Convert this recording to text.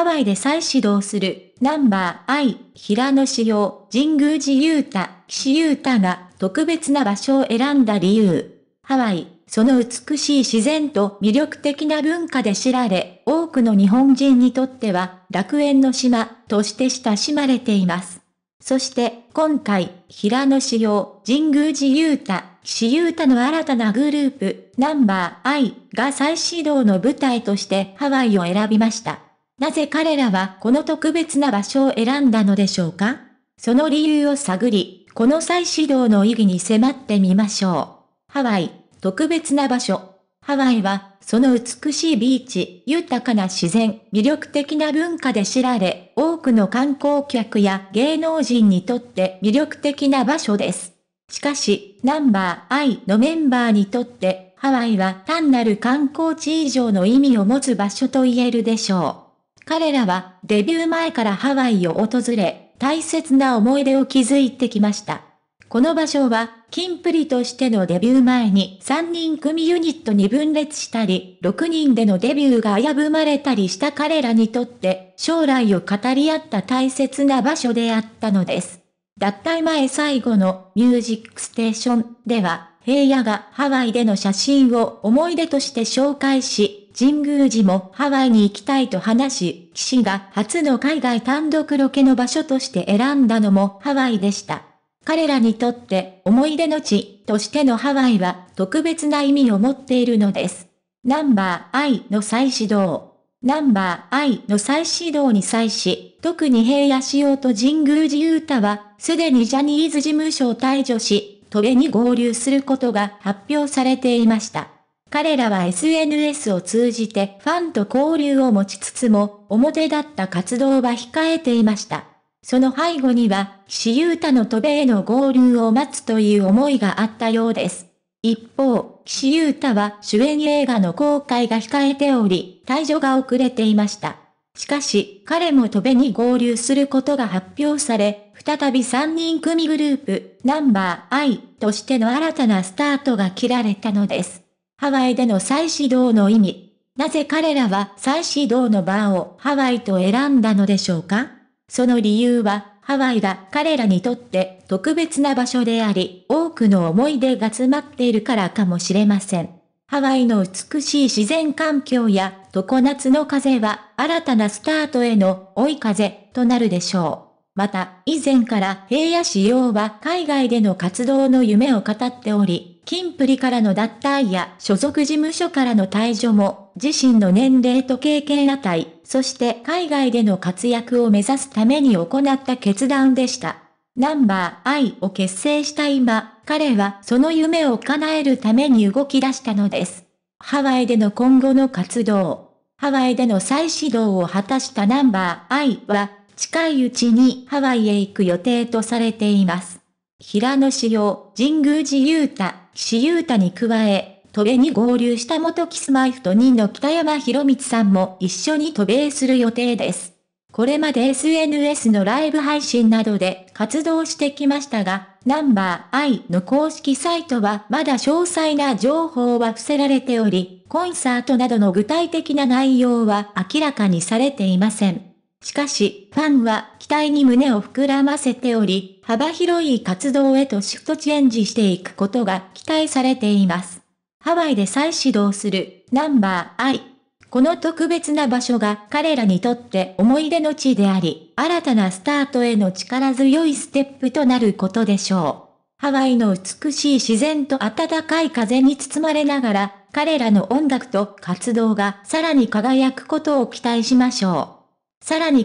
ハワイで再始動する、ナンバー I、平野紫耀、神宮寺雄太、岸優太が特別な場所を選んだ理由。ハワイ、その美しい自然と魅力的な文化で知られ、多くの日本人にとっては楽園の島として親しまれています。そして今回、平野紫耀、神宮寺雄太、岸優太の新たなグループ、ナンバー I が再始動の舞台としてハワイを選びました。なぜ彼らはこの特別な場所を選んだのでしょうかその理由を探り、この再始動の意義に迫ってみましょう。ハワイ、特別な場所。ハワイは、その美しいビーチ、豊かな自然、魅力的な文化で知られ、多くの観光客や芸能人にとって魅力的な場所です。しかし、ナンバー I のメンバーにとって、ハワイは単なる観光地以上の意味を持つ場所と言えるでしょう。彼らはデビュー前からハワイを訪れ、大切な思い出を築いてきました。この場所は、キンプリとしてのデビュー前に3人組ユニットに分裂したり、6人でのデビューが危ぶまれたりした彼らにとって、将来を語り合った大切な場所であったのです。脱退前最後のミュージックステーションでは、平野がハワイでの写真を思い出として紹介し、神宮寺もハワイに行きたいと話し、岸が初の海外単独ロケの場所として選んだのもハワイでした。彼らにとって思い出の地としてのハワイは特別な意味を持っているのです。ナンバー I の再始動。ナンバー I の再始動に際し、特に平野仕様と神宮寺雄太は、すでにジャニーズ事務所を退除し、都営に合流することが発表されていました。彼らは SNS を通じてファンと交流を持ちつつも、表だった活動は控えていました。その背後には、岸優太の渡米への合流を待つという思いがあったようです。一方、岸優太は主演映画の公開が控えており、退場が遅れていました。しかし、彼も渡米に合流することが発表され、再び3人組グループ、ナンバー I としての新たなスタートが切られたのです。ハワイでの再始動の意味。なぜ彼らは再始動の場をハワイと選んだのでしょうかその理由は、ハワイが彼らにとって特別な場所であり、多くの思い出が詰まっているからかもしれません。ハワイの美しい自然環境や常夏の風は新たなスタートへの追い風となるでしょう。また、以前から平野仕様は海外での活動の夢を語っており、金プリからの脱退や所属事務所からの退場も、自身の年齢と経験値、そして海外での活躍を目指すために行った決断でした。ナンバー I を結成した今、彼はその夢を叶えるために動き出したのです。ハワイでの今後の活動。ハワイでの再始動を果たしたナンバー I は、近いうちにハワイへ行く予定とされています。平野紫耀、神宮寺勇太、岸優太に加え、渡米に合流した元キスマイフト2の北山博光さんも一緒に渡米する予定です。これまで SNS のライブ配信などで活動してきましたが、ナンバー I の公式サイトはまだ詳細な情報は伏せられており、コンサートなどの具体的な内容は明らかにされていません。しかし、ファンは待に胸を膨らませており、幅広い活動へとシフトチェンジしていくことが期待されています。ハワイで再始動するナンバーアイ。この特別な場所が彼らにとって思い出の地であり、新たなスタートへの力強いステップとなることでしょう。ハワイの美しい自然と暖かい風に包まれながら、彼らの音楽と活動がさらに輝くことを期待しましょう。さらに